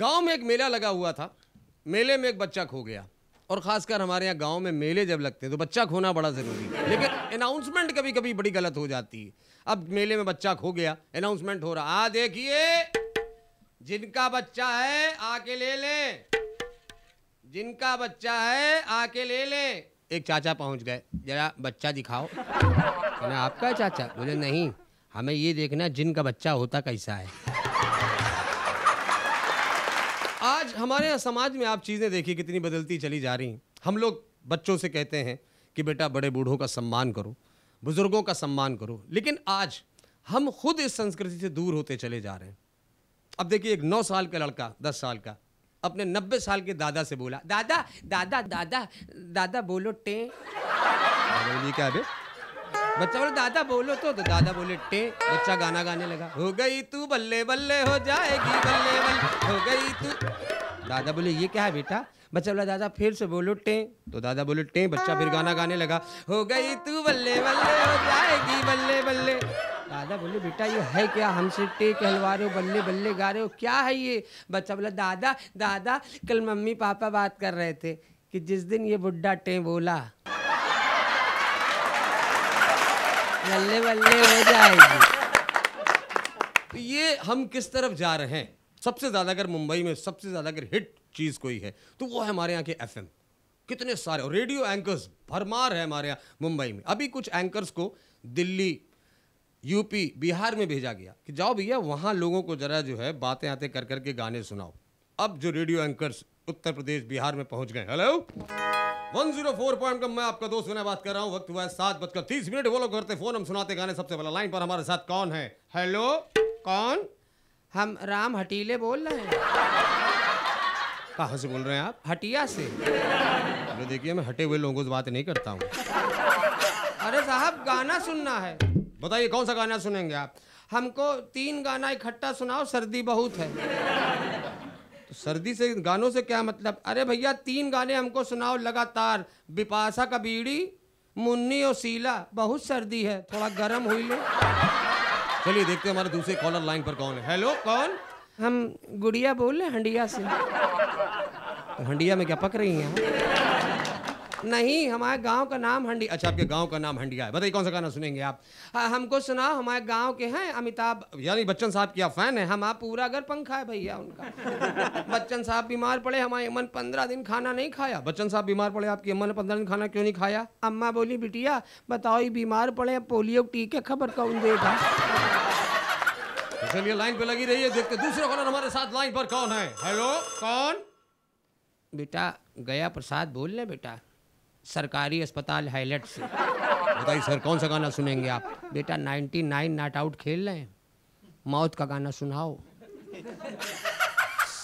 गांव में एक मेला लगा हुआ था मेले में एक बच्चा खो गया और ख़ासकर हमारे यहाँ गांव में मेले जब लगते हैं तो बच्चा खोना बड़ा ज़रूरी है लेकिन अनाउंसमेंट कभी कभी बड़ी गलत हो जाती है अब मेले में बच्चा खो गया अनाउंसमेंट हो रहा आ देखिए जिनका बच्चा है आके ले लें जिनका बच्चा है आके ले लें एक चाचा पहुंच गए जरा बच्चा दिखाओ आपका चाचा बोले नहीं हमें ये देखना जिनका बच्चा होता कैसा है आज हमारे यहाँ समाज में आप चीज़ें देखिए कितनी बदलती चली जा रही हैं हम लोग बच्चों से कहते हैं कि बेटा बड़े बूढ़ों का सम्मान करो बुज़ुर्गों का सम्मान करो लेकिन आज हम खुद इस संस्कृति से दूर होते चले जा रहे हैं अब देखिए एक नौ साल का लड़का दस साल का अपने नब्बे साल के दादा से बोला दादा दादा दादा दादा बोलो टे बोलिए क्या बच्चा बोले दादा बोलो तो, तो दादा बोले टे बच्चा गाना गाने लगा हो गई तू बल्ले बल्ले हो जाएगी बल्ले बल्ले हो गई तू दादा बोले ये क्या है बेटा बच्चा बोला दादा फिर से बोलो टे तो दादा बोले टे बच्चा फिर गाना गाने लगा हो गई तू बल्ले बल्ले हो जाएगी बल्ले बल्ले दादा बोले बेटा ये है क्या हमसे टे कहलवा रहे हो बल्ले बल्ले गा रहे हो क्या है ये बच्चा बोला दादा दादा कल मम्मी पापा बात कर रहे थे कि जिस दिन ये बुढ़ा टे बोला बल्ले बल्ले हो जाएगी तो ये हम किस तरफ जा रहे हैं सबसे ज़्यादा अगर मुंबई में सबसे ज़्यादा अगर हिट चीज़ कोई है तो वो है हमारे यहाँ के एफ कितने सारे और रेडियो एंकर्स भरमार है हमारे यहाँ मुंबई में अभी कुछ एंकर्स को दिल्ली यूपी बिहार में भेजा गया कि जाओ भैया वहाँ लोगों को ज़रा जो है बातें आते कर कर के गाने सुनाओ अब जो रेडियो एंकर्स उत्तर प्रदेश बिहार में पहुँच गए हेलो 104.5 मैं आपका दोस्त विनय बात कर रहा हूँ वक्त हुआ है सात बजकर तीस मिनट वो लोग करते फोन हम सुनाते गाने सबसे पहला लाइन पर हमारे साथ कौन है हेलो कौन हम राम हटीले बोल रहे हैं कहाँ से बोल रहे हैं आप हटिया से अरे देखिए मैं हटे हुए लोगों से बात नहीं करता हूँ अरे साहब गाना सुनना है बताइए कौन सा गाना सुनेंगे आप हमको तीन गाना इकट्ठा सुनाओ सर्दी बहुत है तो सर्दी से गानों से क्या मतलब अरे भैया तीन गाने हमको सुनाओ लगातार बिपाशा का बीड़ी मुन्नी और सीला बहुत सर्दी है थोड़ा गर्म हुई लो चलिए देखते हैं हमारे दूसरे कॉलर लाइन पर कौन है हेलो कौन हम गुड़िया बोल रहे हंडिया से हंडिया में क्या पक रही हैं नहीं हमारे गांव का नाम हंडिया अच्छा आपके गांव का नाम हंडिया है बताइए कौन सा गाना सुनेंगे आप आ, हाँ, हमको सुनाओ हमारे गांव के हैं अमिताभ यानी बच्चन साहब की आप फैन है हम आप पूरा घर पंखा है भैया उनका बच्चन साहब बीमार पड़े हमारे अमन पंद्रह दिन खाना नहीं खाया बच्चन साहब बीमार पड़े आपकी अमन ने पंद्रह दिन खाना क्यों नहीं खाया अम्मा बोली बिटिया बताओ ये बीमार पड़े पोलियो टीके खबर कौन देगा चलिए लाइन पे लगी रही है देखते दूसरे कॉलर हमारे साथ लाइन पर कौन है हेलो कौन बेटा गया प्रसाद बोल रहे बेटा सरकारी अस्पताल हाईलाइट से बताइए सर कौन सा गाना सुनेंगे आप बेटा 99 नाइन नाट आउट खेल रहे हैं मौत का गाना सुनाओ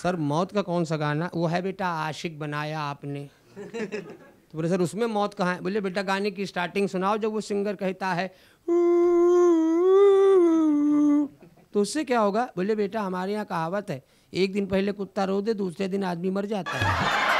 सर मौत का कौन सा गाना वो है बेटा आशिक बनाया आपने तो बोले सर उसमें मौत कहाँ है बोले बेटा गाने की स्टार्टिंग सुनाओ जब वो सिंगर कहता है तो उससे क्या होगा बोले बेटा हमारे यहाँ कहावत है एक दिन पहले कुत्ता रो दे दूसरे दिन आदमी मर जाता है